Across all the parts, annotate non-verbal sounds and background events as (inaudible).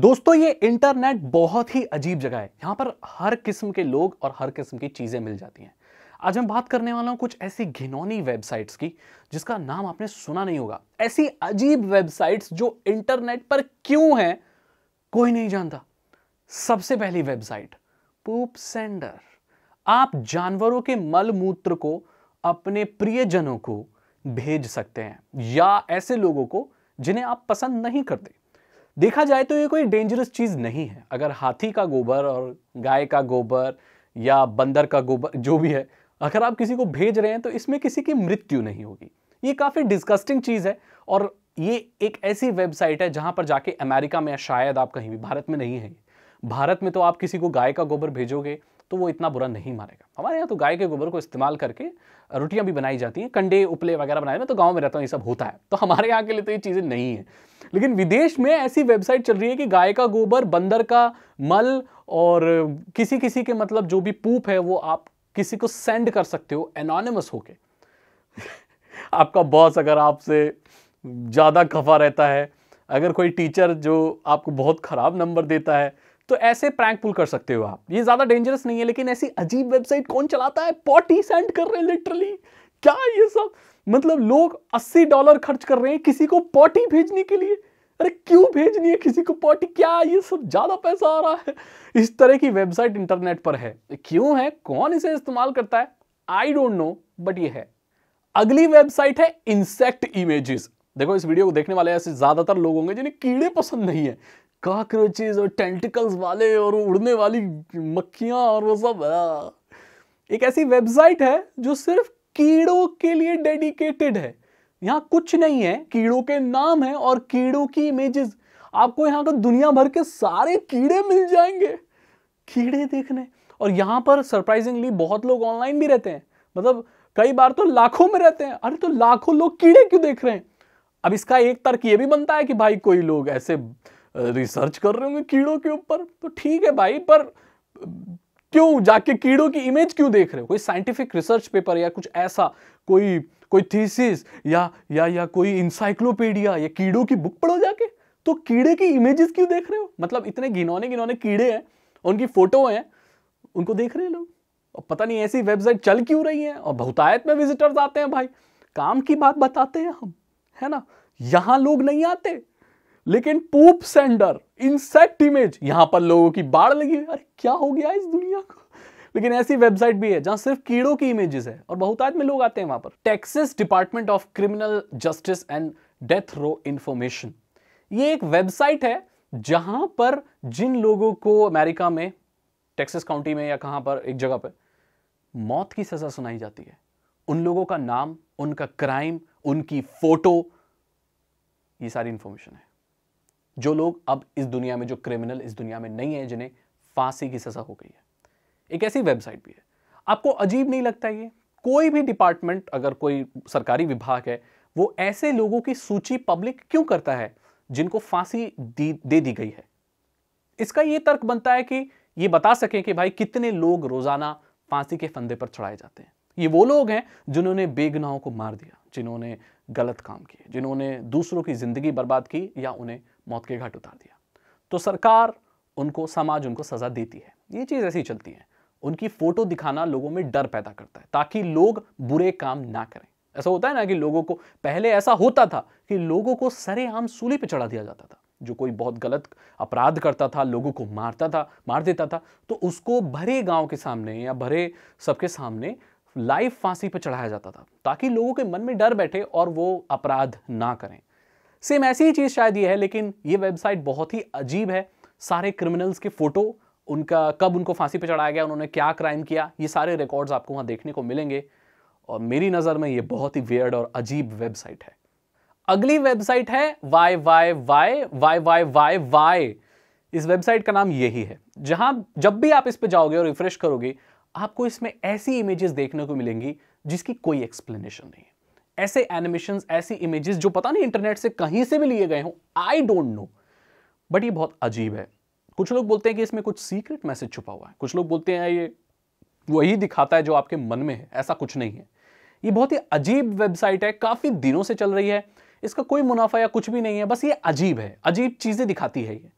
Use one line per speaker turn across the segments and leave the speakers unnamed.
दोस्तों ये इंटरनेट बहुत ही अजीब जगह है यहाँ पर हर किस्म के लोग और हर किस्म की चीज़ें मिल जाती हैं आज मैं बात करने वाला हूँ कुछ ऐसी घिनौनी वेबसाइट्स की जिसका नाम आपने सुना नहीं होगा ऐसी अजीब वेबसाइट्स जो इंटरनेट पर क्यों हैं कोई नहीं जानता सबसे पहली वेबसाइट पूप सेंडर आप जानवरों के मल मूत्र को अपने प्रियजनों को भेज सकते हैं या ऐसे लोगों को जिन्हें आप पसंद नहीं करते देखा जाए तो ये कोई डेंजरस चीज़ नहीं है अगर हाथी का गोबर और गाय का गोबर या बंदर का गोबर जो भी है अगर आप किसी को भेज रहे हैं तो इसमें किसी की मृत्यु नहीं होगी ये काफ़ी डिस्कस्टिंग चीज़ है और ये एक ऐसी वेबसाइट है जहां पर जाके अमेरिका में या शायद आप कहीं भी भारत में नहीं है भारत में तो आप किसी को गाय का गोबर भेजोगे तो वो इतना बुरा नहीं मानेगा हमारे यहाँ तो गाय के गोबर को इस्तेमाल करके रोटियाँ भी बनाई जाती हैं कंडे उपले वगैरह बनाए मैं तो गाँव में रहता हूँ ये सब होता है तो हमारे यहाँ के लिए तो ये चीज़ें नहीं है लेकिन विदेश में ऐसी वेबसाइट चल रही है कि गाय का गोबर बंदर का मल और किसी किसी के मतलब जो भी पूप है वो आप किसी को सेंड कर सकते हो एनॉनिमस होके आपका बॉस अगर आपसे ज़्यादा खफा रहता है अगर कोई टीचर जो आपको बहुत ख़राब नंबर देता है तो ऐसे प्रैंक पुल कर सकते हो आप ये ज़्यादा डेंजरस नहीं है लेकिन ऐसी अजीब वेबसाइट कौन चलाता है पॉटी सेंड कर रहे हैं लिटरली क्या ये सब मतलब लोग 80 डॉलर खर्च कर रहे हैं किसी को पॉटी भेजने के लिए अरे क्यों भेजनी है किसी को पॉटी क्या ये सब ज़्यादा पैसा आ रहा है इस तरह की वेबसाइट इंटरनेट पर है क्यों है कौन इसे इस्तेमाल करता है आई डोंट नो बट ये है अगली वेबसाइट है इंसेक्ट इमेजेस देखो इस वीडियो को देखने वाले ऐसे ज़्यादातर लोग होंगे जिन्हें कीड़े पसंद नहीं है काक्रोचेज और टेंटिकल्स वाले और उड़ने वाली मक्खियां और वो सब एक ऐसी वेबसाइट है जो सिर्फ कीड़ों के लिए डेडिकेटेड है यहाँ कुछ नहीं है कीड़ों के नाम है और कीड़ों की इमेजेस आपको यहाँ का दुनिया भर के सारे कीड़े मिल जाएंगे कीड़े देखने और यहाँ पर सरप्राइजिंगली बहुत लोग ऑनलाइन भी रहते हैं मतलब कई बार तो लाखों में रहते हैं अरे तो लाखों लोग कीड़े क्यों देख रहे हैं अब इसका एक तर्क ये भी बनता है कि भाई कोई लोग ऐसे रिसर्च कर रहे होंगे कीड़ों के ऊपर तो ठीक है भाई पर क्यों जाके कीड़ों की इमेज क्यों देख रहे हो कोई साइंटिफिक रिसर्च पेपर या कुछ ऐसा कोई कोई थीसिस या या या कोई इंसाइक्लोपीडिया या कीड़ों की बुक पढ़ो जाके तो कीड़े की इमेजेस क्यों देख रहे हो मतलब इतने घिनौने घिनौने कीड़े हैं उनकी फोटो हैं उनको देख रहे हैं लोग और पता नहीं ऐसी वेबसाइट चल क्यों रही है और बहुतायत में विजिटर्स आते हैं भाई काम की बात बताते हैं हम है ना यहां लोग नहीं आते लेकिन पूप सेंडर इंसेक्ट इमेज यहां पर लोगों की बाढ़ लगी हुई अरे क्या हो गया इस दुनिया को लेकिन ऐसी वेबसाइट भी है जहां सिर्फ कीड़ों की इमेजेस है और बहुतायत में लोग आते हैं वहां पर Texas department of criminal justice and death row information ये एक वेबसाइट है जहां पर जिन लोगों को अमेरिका में टेक्सिस काउंटी में या कहां पर एक जगह पर मौत की सजा सुनाई जाती है उन लोगों का नाम उनका क्राइम उनकी फोटो ये सारी इंफॉर्मेशन है जो लोग अब इस दुनिया में जो क्रिमिनल इस दुनिया में नहीं है जिन्हें फांसी की सजा हो गई है एक ऐसी वेबसाइट भी है आपको अजीब नहीं लगता ये कोई भी डिपार्टमेंट अगर कोई सरकारी विभाग है वो ऐसे लोगों की सूची पब्लिक क्यों करता है जिनको फांसी दे दी गई है इसका ये तर्क बनता है कि ये बता सकें कि भाई कितने लोग रोजाना फांसी के फंदे पर चढ़ाए जाते हैं ये वो लोग हैं जिन्होंने बेगुनाहों को मार दिया जिन्होंने गलत काम किए जिन्होंने दूसरों की ज़िंदगी बर्बाद की या उन्हें मौत के घाट उतार दिया तो सरकार उनको समाज उनको सज़ा देती है ये चीज़ ऐसी चलती है उनकी फ़ोटो दिखाना लोगों में डर पैदा करता है ताकि लोग बुरे काम ना करें ऐसा होता है ना कि लोगों को पहले ऐसा होता था कि लोगों को सरेआम सूली पर चढ़ा दिया जाता था जो कोई बहुत गलत अपराध करता था लोगों को मारता था मार देता था तो उसको भरे गांव के सामने या भरे सबके सामने लाइव फांसी पर चढ़ाया जाता था ताकि लोगों के मन में डर बैठे और वो अपराध ना करें सेम ऐसी ही चीज़ शायद ये है लेकिन ये वेबसाइट बहुत ही अजीब है सारे क्रिमिनल्स के फ़ोटो उनका कब उनको फांसी पर चढ़ाया गया उन्होंने क्या क्राइम किया ये सारे रिकॉर्ड्स आपको वहाँ देखने को मिलेंगे और मेरी नज़र में ये बहुत ही वियर्ड और अजीब वेबसाइट है अगली वेबसाइट है Y Y Y Y Y Y Y इस वेबसाइट का नाम यही है जहां जब भी आप इस पर जाओगे और रिफ्रेश करोगे आपको इसमें ऐसी इमेजेस देखने को मिलेंगी जिसकी कोई एक्सप्लेनेशन नहीं है ऐसे एनिमेशन ऐसी इमेजेस जो पता नहीं इंटरनेट से कहीं से भी लिए गए हों आई डोंट नो बट ये बहुत अजीब है कुछ लोग बोलते हैं कि इसमें कुछ सीक्रेट मैसेज छुपा हुआ है कुछ लोग बोलते हैं ये वही दिखाता है जो आपके मन में है ऐसा कुछ नहीं है ये बहुत ही अजीब वेबसाइट है काफ़ी दिनों से चल रही है इसका कोई मुनाफा या कुछ भी नहीं है बस ये अजीब है अजीब चीज़ें दिखाती है ये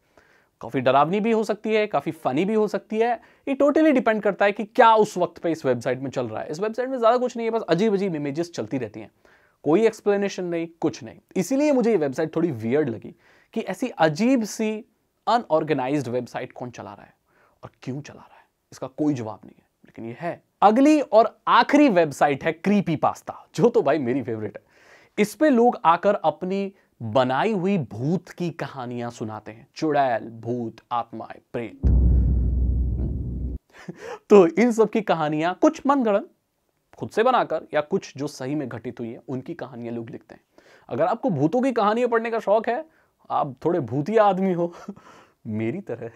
काफ़ी डरावनी भी हो सकती है काफ़ी फनी भी हो सकती है ये टोटली डिपेंड करता है कि क्या उस वक्त पे इस वेबसाइट में चल रहा है इस वेबसाइट में ज़्यादा कुछ नहीं है बस अजीब अजीब इमेजेस चलती रहती हैं कोई एक्सप्लेनेशन नहीं कुछ नहीं इसीलिए मुझे ये वेबसाइट थोड़ी वियर्ड लगी कि ऐसी अजीब सी अनऑर्गेनाइज वेबसाइट कौन चला रहा है और क्यों चला रहा है इसका कोई जवाब नहीं है लेकिन ये है अगली और आखिरी वेबसाइट है क्रीपी पास्ता जो तो भाई मेरी फेवरेट है इस पे लोग आकर अपनी बनाई हुई भूत की कहानियां सुनाते हैं चुड़ैल भूत आत्माएं प्रेत तो इन सब की कहानियां कुछ मनगढ़ंत खुद से बनाकर या कुछ जो सही में घटित हुई है उनकी कहानियां लोग लिखते हैं अगर आपको भूतों की कहानियां पढ़ने का शौक है आप थोड़े भूतिया आदमी हो (laughs) मेरी तरह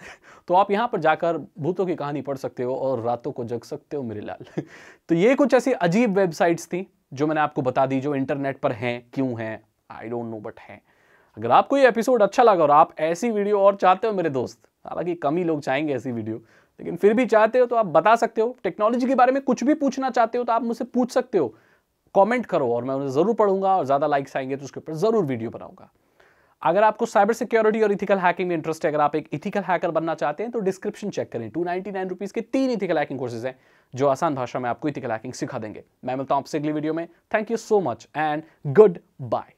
तो आप यहां पर जाकर भूतों की कहानी पढ़ सकते हो और रातों को जग सकते हो मेरे लाल (laughs) तो ये कुछ ऐसी अजीब वेबसाइट्स थी जो मैंने आपको बता दी जो इंटरनेट पर हैं क्यों हैं आई डोंट नो बट हैं अगर आपको ये एपिसोड अच्छा लगा और आप ऐसी वीडियो और चाहते हो मेरे दोस्त हालांकि कम ही लोग चाहेंगे ऐसी वीडियो लेकिन फिर भी चाहते हो तो आप बता सकते हो टेक्नोलॉजी के बारे में कुछ भी पूछना चाहते हो तो आप मुझसे पूछ सकते हो कमेंट करो और मैं उन्हें ज़रूर पढ़ूंगा और ज़्यादा लाइक्स आएंगे तो उसके ऊपर ज़रूर वीडियो बनाऊंगा अगर आपको साइबर सिक्योरिटी और इथिकल हैकिंग में इंटरेस्ट है अगर आप एक इथिकल हैकर बनना चाहते हैं तो डिस्क्रिप्शन चेक करें टू नाइनटी नाइन रुपीज़ के तीन इथिकल हैकिंग कोर्सेज हैं जो आसान भाषा में आपको इथिकल हैकिंग सिखा देंगे मैं मिलता हूँ आपसे अगली वीडियो में thank you so much and good bye